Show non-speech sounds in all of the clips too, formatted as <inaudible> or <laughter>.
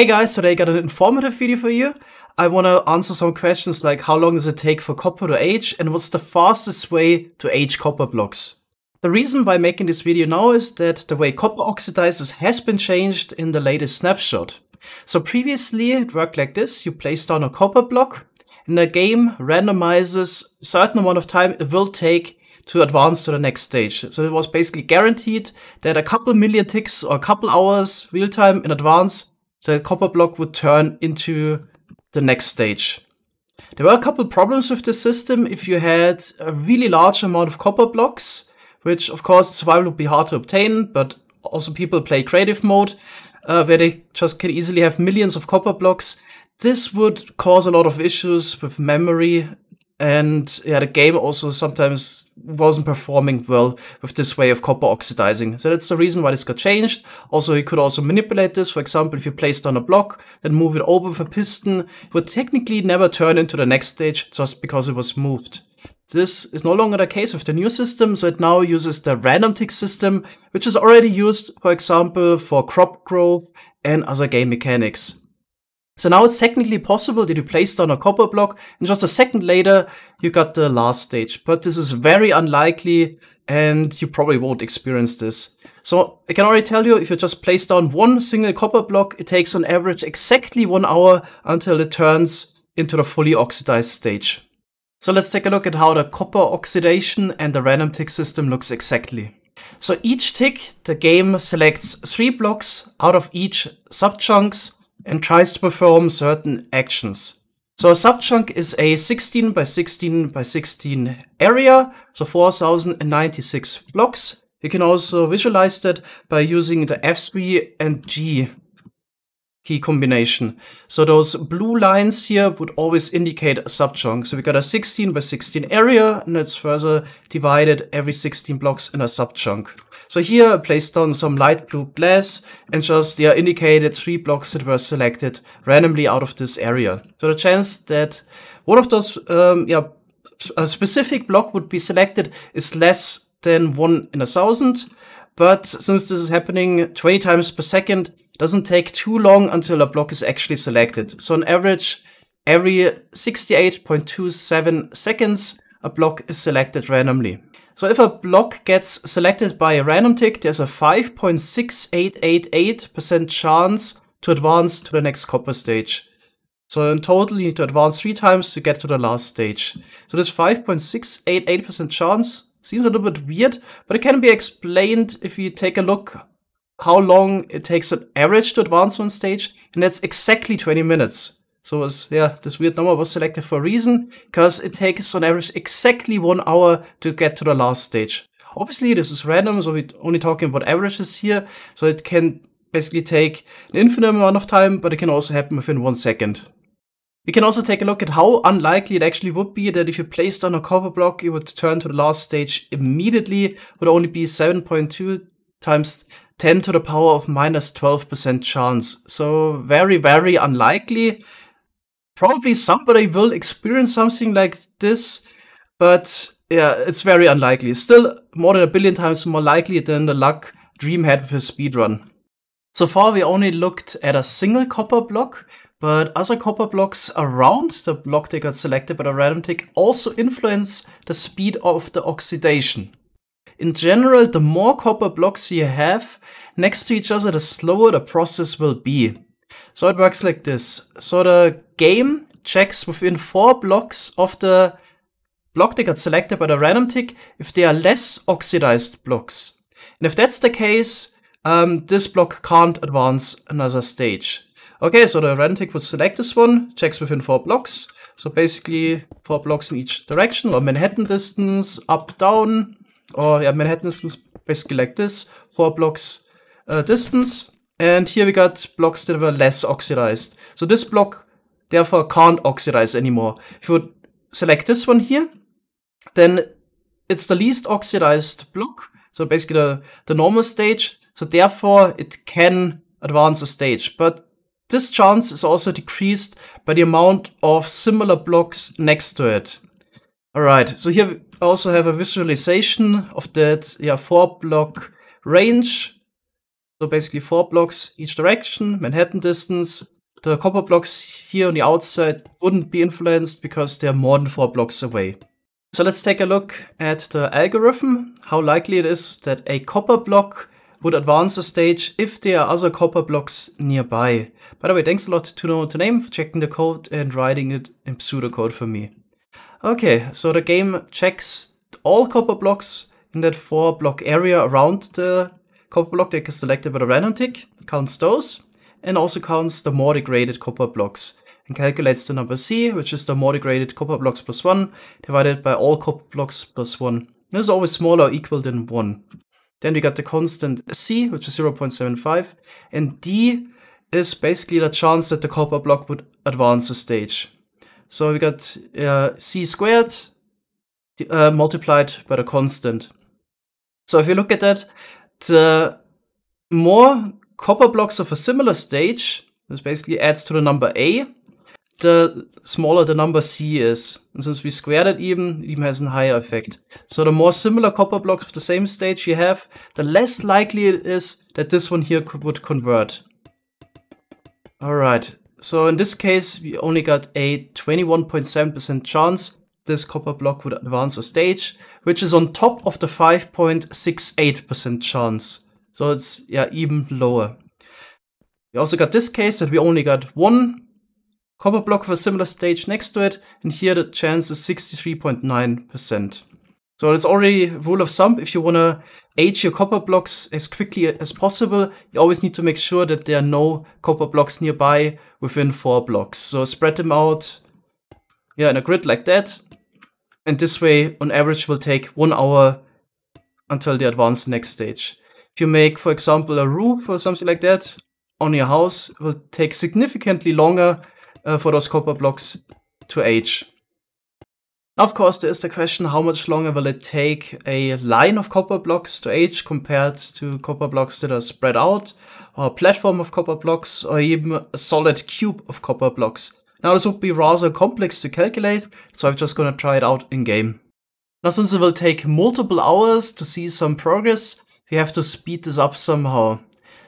Hey guys, today I got an informative video for you. I want to answer some questions like how long does it take for copper to age and what's the fastest way to age copper blocks. The reason why I'm making this video now is that the way copper oxidizes has been changed in the latest snapshot. So previously it worked like this, you place down a copper block and the game randomizes a certain amount of time it will take to advance to the next stage. So it was basically guaranteed that a couple million ticks or a couple hours real time in advance the copper block would turn into the next stage. There were a couple problems with this system if you had a really large amount of copper blocks, which of course survival would be hard to obtain, but also people play creative mode, uh, where they just can easily have millions of copper blocks. This would cause a lot of issues with memory and yeah, the game also sometimes wasn't performing well with this way of copper oxidizing. So that's the reason why this got changed. Also, you could also manipulate this. For example, if you placed on a block and move it over with a piston, it would technically never turn into the next stage just because it was moved. This is no longer the case with the new system, so it now uses the random tick system, which is already used, for example, for crop growth and other game mechanics. So now it's technically possible that you placed down a copper block and just a second later you got the last stage. But this is very unlikely and you probably won't experience this. So I can already tell you if you just place down one single copper block, it takes on average exactly one hour until it turns into the fully oxidized stage. So let's take a look at how the copper oxidation and the random tick system looks exactly. So each tick, the game selects three blocks out of each subchunks and tries to perform certain actions. So a subchunk is a 16 by 16 by 16 area, so 4096 blocks. You can also visualize that by using the F3 and G key combination. So those blue lines here would always indicate a subchunk. So we got a 16 by 16 area and it's further divided every 16 blocks in a subchunk. So here I placed on some light blue glass and just yeah, indicated three blocks that were selected randomly out of this area. So the chance that one of those um, yeah, a specific block would be selected is less than one in a thousand. But since this is happening 20 times per second, doesn't take too long until a block is actually selected. So on average, every 68.27 seconds, a block is selected randomly. So if a block gets selected by a random tick, there's a 5.6888% chance to advance to the next copper stage. So in total, you need to advance three times to get to the last stage. So this 5.688% chance seems a little bit weird, but it can be explained if you take a look how long it takes on average to advance one stage, and that's exactly 20 minutes. So yeah, this weird number was selected for a reason, because it takes on average exactly one hour to get to the last stage. Obviously, this is random, so we're only talking about averages here, so it can basically take an infinite amount of time, but it can also happen within one second. We can also take a look at how unlikely it actually would be that if you placed on a copper block, it would turn to the last stage immediately, would only be 7.2 times 10 to the power of minus 12% chance. So very, very unlikely probably somebody will experience something like this, but yeah, it's very unlikely. Still more than a billion times more likely than the luck Dream had with his speedrun. So far, we only looked at a single copper block, but other copper blocks around the block they got selected by the random tick also influence the speed of the oxidation. In general, the more copper blocks you have next to each other, the slower the process will be. So it works like this. So the game checks within four blocks of the block that got selected by the random tick if they are less oxidized blocks. And if that's the case, um, this block can't advance another stage. Okay, so the random tick would select this one, checks within four blocks. So basically four blocks in each direction or Manhattan distance, up, down, or yeah, Manhattan distance basically like this, four blocks uh, distance. And here we got blocks that were less oxidized. So this block therefore can't oxidize anymore. If you would select this one here, then it's the least oxidized block. So basically the, the normal stage. So therefore it can advance a stage, but this chance is also decreased by the amount of similar blocks next to it. Alright, so here we also have a visualization of that yeah, 4 block range so basically four blocks each direction, Manhattan distance. The copper blocks here on the outside wouldn't be influenced because they're more than four blocks away. So let's take a look at the algorithm, how likely it is that a copper block would advance a stage if there are other copper blocks nearby. By the way, thanks a lot to know to name for checking the code and writing it in pseudocode for me. Okay, so the game checks all copper blocks in that four block area around the Copper block gets selected with a random tick counts those and also counts the more degraded copper blocks and calculates the number C, which is the more degraded copper blocks plus 1 divided by all copper blocks plus 1. This is always smaller or equal than 1. Then we got the constant C, which is 0.75, and D is basically the chance that the copper block would advance a stage. So we got uh, C squared uh, multiplied by the constant. So if you look at that, the more copper blocks of a similar stage, this basically adds to the number A, the smaller the number C is. And since we squared it even, it even has a higher effect. So the more similar copper blocks of the same stage you have, the less likely it is that this one here could, would convert. All right, so in this case, we only got a 21.7% chance this copper block would advance a stage, which is on top of the 5.68% chance. So it's yeah even lower. We also got this case that we only got one copper block with a similar stage next to it, and here the chance is 63.9%. So it's already rule of thumb, if you want to age your copper blocks as quickly as possible, you always need to make sure that there are no copper blocks nearby within four blocks. So spread them out yeah, in a grid like that, and this way, on average, will take one hour until the advanced next stage. If you make, for example, a roof or something like that on your house, it will take significantly longer uh, for those copper blocks to age. Now, of course, there is the question, how much longer will it take a line of copper blocks to age compared to copper blocks that are spread out, or a platform of copper blocks, or even a solid cube of copper blocks now this would be rather complex to calculate, so I'm just gonna try it out in game. Now since it will take multiple hours to see some progress, we have to speed this up somehow.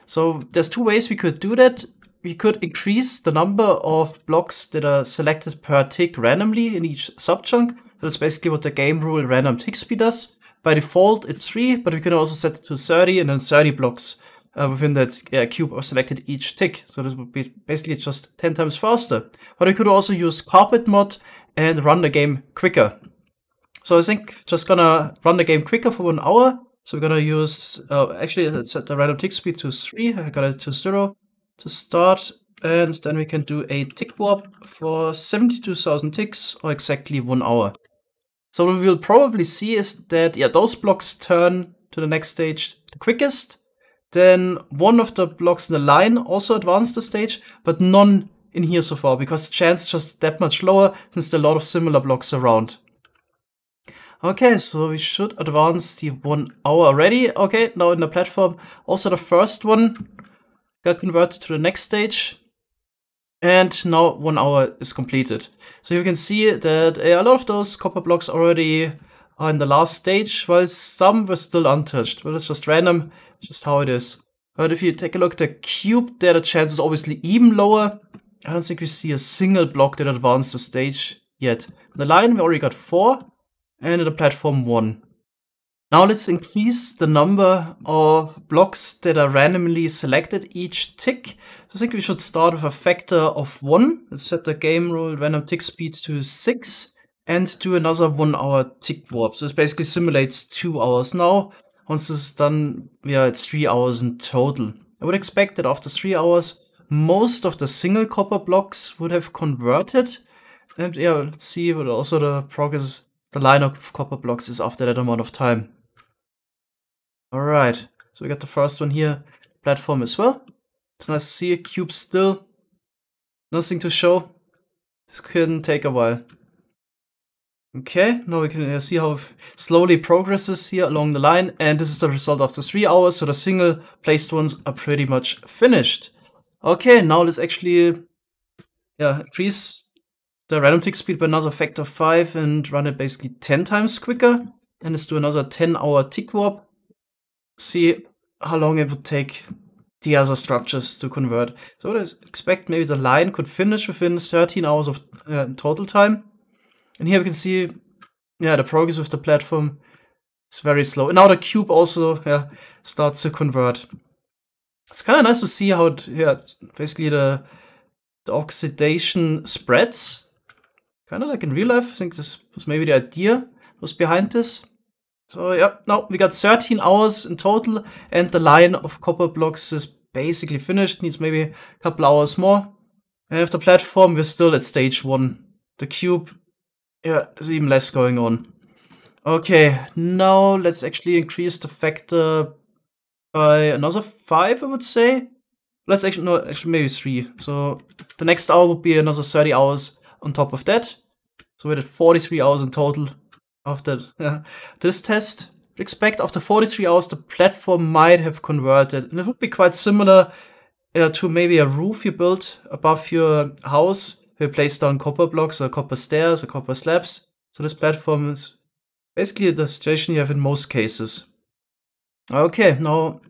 So there's two ways we could do that. We could increase the number of blocks that are selected per tick randomly in each subchunk. That's basically what the game rule random tick speed does. By default, it's 3, but we can also set it to 30 and then 30 blocks uh, within that uh, cube of selected each tick. So this would be basically just 10 times faster. But I could also use carpet mod and run the game quicker. So I think just gonna run the game quicker for one hour. So we're gonna use, uh, actually let's set the random tick speed to three. I got it to zero to start. And then we can do a tick warp for 72,000 ticks or exactly one hour. So what we will probably see is that, yeah, those blocks turn to the next stage the quickest then one of the blocks in the line also advanced the stage, but none in here so far, because the chance just that much lower since there are a lot of similar blocks around. Okay, so we should advance the one hour already. Okay, now in the platform, also the first one got converted to the next stage. And now one hour is completed. So you can see that a lot of those copper blocks already are oh, in the last stage, while some were still untouched. Well, it's just random, just how it is. But if you take a look at the cube there, the chance is obviously even lower. I don't think we see a single block that advanced the stage yet. In the line, we already got four, and in the platform, one. Now let's increase the number of blocks that are randomly selected each tick. So I think we should start with a factor of 1. Let's set the game rule random tick speed to 6 and do another one hour tick warp. So it basically simulates two hours now. Once this is done, we are at three hours in total. I would expect that after three hours, most of the single copper blocks would have converted. And yeah, let's see what also the progress, the line of copper blocks is after that amount of time. All right, so we got the first one here, platform as well. It's nice to see a cube still. Nothing to show. This can take a while. Okay, now we can uh, see how it slowly progresses here along the line, and this is the result after three hours, so the single placed ones are pretty much finished. Okay, now let's actually yeah, increase the random tick speed by another factor 5 and run it basically 10 times quicker. And let's do another 10 hour tick warp. See how long it would take the other structures to convert. So I expect maybe the line could finish within 13 hours of uh, total time. And here we can see, yeah, the progress with the platform is very slow. And now the cube also yeah, starts to convert. It's kind of nice to see how, it, yeah, basically the, the oxidation spreads. Kind of like in real life. I think this was maybe the idea was behind this. So yeah, now we got 13 hours in total and the line of copper blocks is basically finished. Needs maybe a couple hours more. And if the platform, we're still at stage one. The cube yeah, even less going on. Okay, now let's actually increase the factor by another 5, I would say. Let's actually, no, actually maybe 3. So the next hour would be another 30 hours on top of that. So we're at 43 hours in total after <laughs> uh, this test. Expect after 43 hours the platform might have converted. And it would be quite similar uh, to maybe a roof you built above your house who place down copper blocks or copper stairs or copper slabs. So this platform is basically the situation you have in most cases. Okay, now,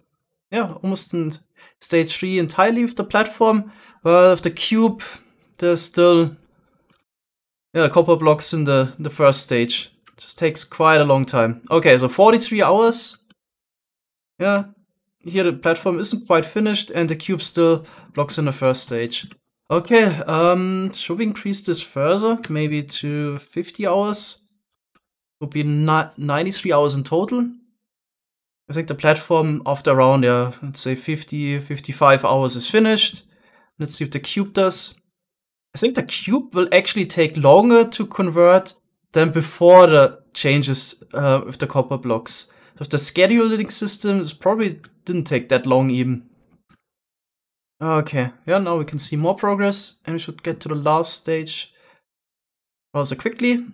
yeah, almost in stage 3 entirely of the platform. Well, of the cube, there's still yeah, copper blocks in the, the first stage. Just takes quite a long time. Okay, so 43 hours. Yeah, here the platform isn't quite finished and the cube still blocks in the first stage. Okay, um, should we increase this further? Maybe to 50 hours? Would be 93 hours in total. I think the platform after around, yeah, let's say 50, 55 hours is finished. Let's see if the cube does. I think the cube will actually take longer to convert than before the changes uh, with the copper blocks. With the scheduling system, it probably didn't take that long even. Okay, yeah, now we can see more progress and we should get to the last stage rather quickly.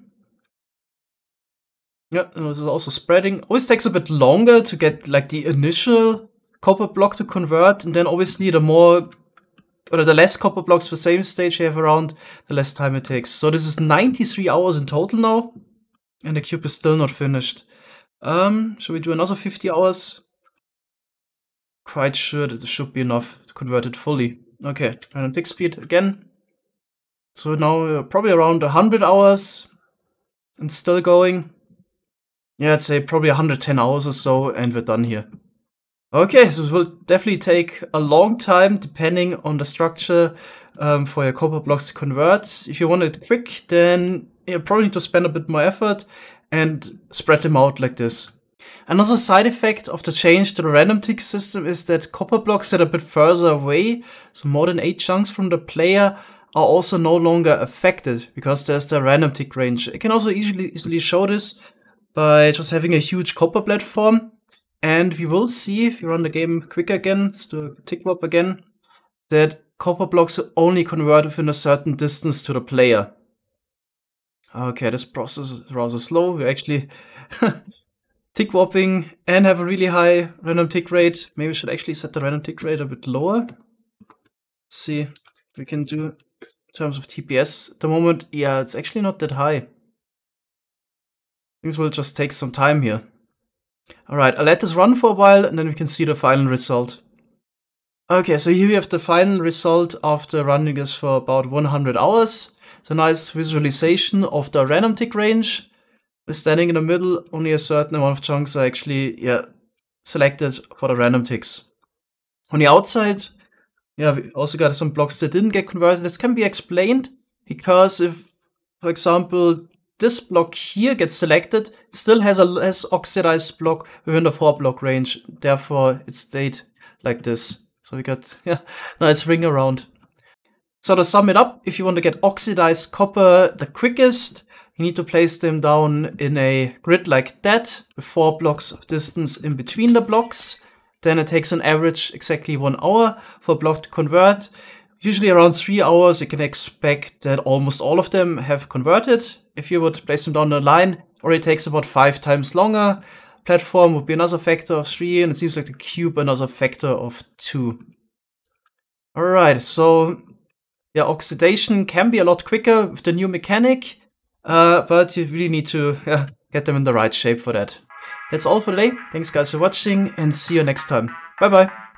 Yeah, and this is also spreading. Always takes a bit longer to get like the initial copper block to convert and then obviously the more or the less copper blocks for same stage you have around, the less time it takes. So this is 93 hours in total now and the cube is still not finished. Um, should we do another 50 hours? quite sure that this should be enough to convert it fully. Okay, random tick speed again. So now probably around 100 hours and still going. Yeah, I'd say probably 110 hours or so and we're done here. Okay, so it will definitely take a long time depending on the structure um, for your copper blocks to convert. If you want it quick, then you probably need to spend a bit more effort and spread them out like this. Another side effect of the change to the random tick system is that copper blocks that are a bit further away, so more than 8 chunks from the player, are also no longer affected because there's the random tick range. It can also easily, easily show this by just having a huge copper platform. And we will see, if you run the game quick again, let's do a tick wop again, that copper blocks only convert within a certain distance to the player. Okay, this process is rather slow. we actually <laughs> tick warping and have a really high random tick rate. Maybe we should actually set the random tick rate a bit lower. Let's see we can do in terms of TPS. At the moment, yeah, it's actually not that high. Things will just take some time here. Alright, I'll let this run for a while and then we can see the final result. Okay, so here we have the final result after running this for about 100 hours. It's a nice visualization of the random tick range. We're standing in the middle, only a certain amount of chunks are actually yeah, selected for the random ticks. On the outside, yeah, we also got some blocks that didn't get converted. This can be explained because if, for example, this block here gets selected, still has a less oxidized block within the 4 block range. Therefore, it stayed like this. So we got <laughs> yeah, nice ring around. So to sum it up, if you want to get oxidized copper the quickest, you need to place them down in a grid like that, with four blocks of distance in between the blocks. Then it takes on average exactly one hour for a block to convert. Usually around three hours, you can expect that almost all of them have converted. If you would place them down the line, or it takes about five times longer. Platform would be another factor of three, and it seems like the cube another factor of two. Alright, so yeah, oxidation can be a lot quicker with the new mechanic. Uh, but you really need to get them in the right shape for that. That's all for today. Thanks guys for watching and see you next time. Bye bye.